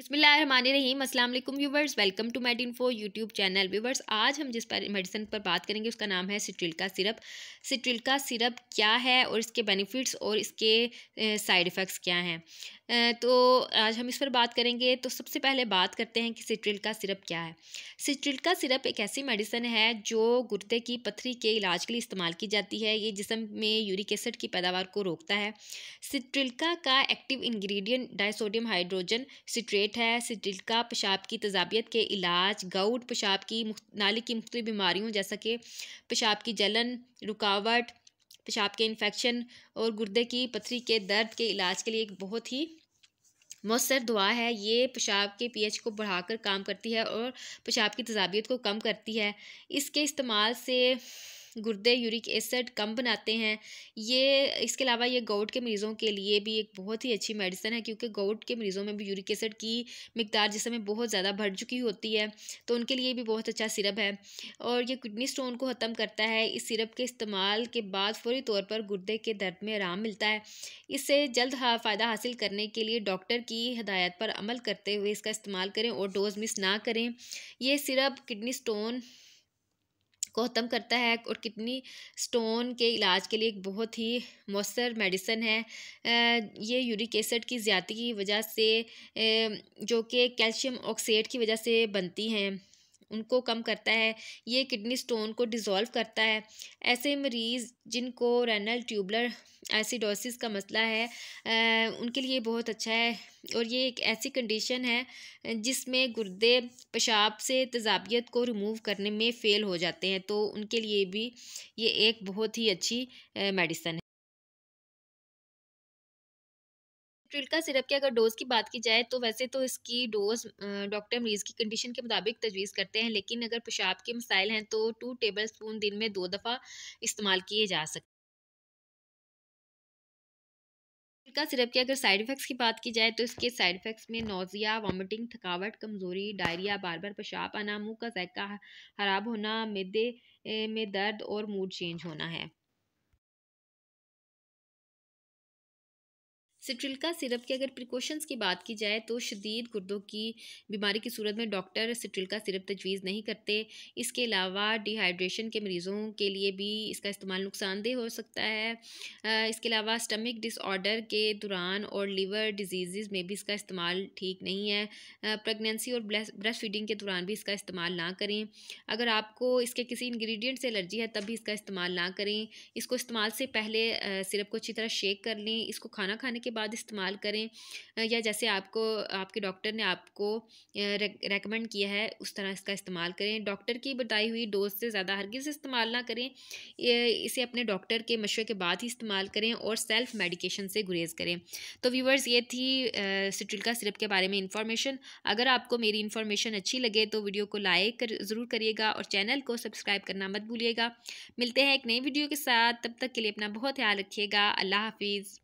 बिसमीम असलम viewers welcome to Med Info YouTube channel viewers आज हम जिस पर मेडिसिन पर बात करेंगे उसका नाम है सिट्रिलका सिरप सिट्रिलका सिरप क्या है और इसके बेनिफिट्स और इसके साइड इफ़ेक्ट्स क्या हैं तो आज हम इस पर बात करेंगे तो सबसे पहले बात करते हैं कि सिट्रिल का सिरप क्या है सिट्रिल का सिरप एक ऐसी मेडिसिन है जो गुर्दे की पथरी के इलाज के लिए इस्तेमाल की जाती है ये जिसम में यूरिक एसिड की पैदावार को रोकता है सिट्रिल्का का active ingredient disodium hydrogen citrate है सिट्रिल्का पेशाब की तजाबियत के इलाज गाउट पेशाब की नाली की मुख्त बीमारियों जैसा कि पेशाब की जलन रुकावट पेशाब के इन्फेक्शन और गुर्दे की पथरी के दर्द के इलाज के लिए एक बहुत ही मौसर दुआ है ये पेशाब के पीएच को बढ़ाकर काम करती है और पेशाब की तजाबीत को कम करती है इसके इस्तेमाल से गुर्दे यूरिक एसिड कम बनाते हैं ये इसके अलावा ये गोट के मरीज़ों के लिए भी एक बहुत ही अच्छी मेडिसिन है क्योंकि गोट के मरीज़ों में भी यूरिक एसिड की मकदार जिस समय बहुत ज़्यादा बढ़ चुकी होती है तो उनके लिए भी बहुत अच्छा सिरप है और ये किडनी स्टोन को ख़त्म करता है इस सिरप के इस्तेमाल के बाद फौरी तौर पर गुर्दे के दर्द में आराम मिलता है इससे जल्द हाँ फ़ायदा हासिल करने के लिए डॉक्टर की हदायत पर अमल करते हुए इसका इस्तेमाल करें और डोज मिस ना करें यह सिरप किडनी स्टोन को ख़त्म करता है और किडनी स्टोन के इलाज के लिए एक बहुत ही मौसर मेडिसन है ये यूरिक एसड की ज़्यादा की वजह से जो कि कैल्शियम ऑक्साइड की वजह से बनती हैं उनको कम करता है ये किडनी स्टोन को डिज़ोल्व करता है ऐसे मरीज़ जिनको रेनल ट्यूबलर एसिडोसिस का मसला है आ, उनके लिए बहुत अच्छा है और ये एक ऐसी कंडीशन है जिसमें गुर्दे पेशाब से तजाबियत को रिमूव करने में फ़ेल हो जाते हैं तो उनके लिए भी ये एक बहुत ही अच्छी मेडिसन है ट्रिलका सिरप की अगर डोज़ की बात की जाए तो वैसे तो इसकी डोज़ डॉक्टर मरीज़ की कंडीशन के मुताबिक तजवीज़ करते हैं लेकिन अगर पेशाब के मसाइल हैं तो टू टेबल स्पून दिन में दो दफ़ा इस्तेमाल किए जा सकते का सिरप के अगर साइड इफ़ेक्ट्स की बात की जाए तो इसके साइड इफ़ेक्ट्स में नोज़िया वॉमिटिंग थकावट कमज़ोरी डायरिया बार बार पेशाब आना मुंह का जायका खराब होना मैदे में दर्द और मूड चेंज होना है सिट्रिल का सिरप की अगर प्रिकॉशंस की बात की जाए तो शदीद गुर्दों की बीमारी की सूरत में डॉक्टर सिट्रिल का सिरप तजवीज़ नहीं करते इसके अलावा डिहाइड्रेशन के मरीज़ों के लिए भी इसका इस्तेमाल नुकसानदेह हो सकता है इसके अलावा स्टमिक डिसऑर्डर के दौरान और लीवर डिजीज़ में भी इसका इस्तेमाल ठीक नहीं है प्रेगनेंसी और ब्रेस्ट फीडिंग के दौरान भी इसका इस्तेमाल ना करें अगर आपको इसके किसी इंग्रेडिएंट से एलर्जी है तब भी इसका इस्तेमाल ना करें इसको इस्तेमाल से पहले सिरप को अच्छी तरह शेक कर लें इसको खाना खाने के बाद इस्तेमाल करें या जैसे आपको आपके डॉक्टर ने आपको रेकमेंड किया है उस तरह इसका इस्तेमाल करें डॉक्टर की बताई हुई डोज से ज़्यादा हरगिज़ इस्तेमाल ना करें इसे अपने डॉक्टर के मशवरे के बाद ही इस्तेमाल करें और सेल्फ मेडिकेशन से गुरेज करें तो व्यूवर्स ये थी सिट्रिल सिरप के बारे में इन्फॉर्मेशन अगर आपको मेरी इन्फॉर्मेशन अच्छी लगे तो वीडियो को लाइक कर, ज़रूर करिएगा और चैनल को सब्सक्राइब करना मत भूलिएगा मिलते हैं एक नई वीडियो के साथ तब तक के लिए अपना बहुत ख्याल रखिएगा अल्लाह हाफिज़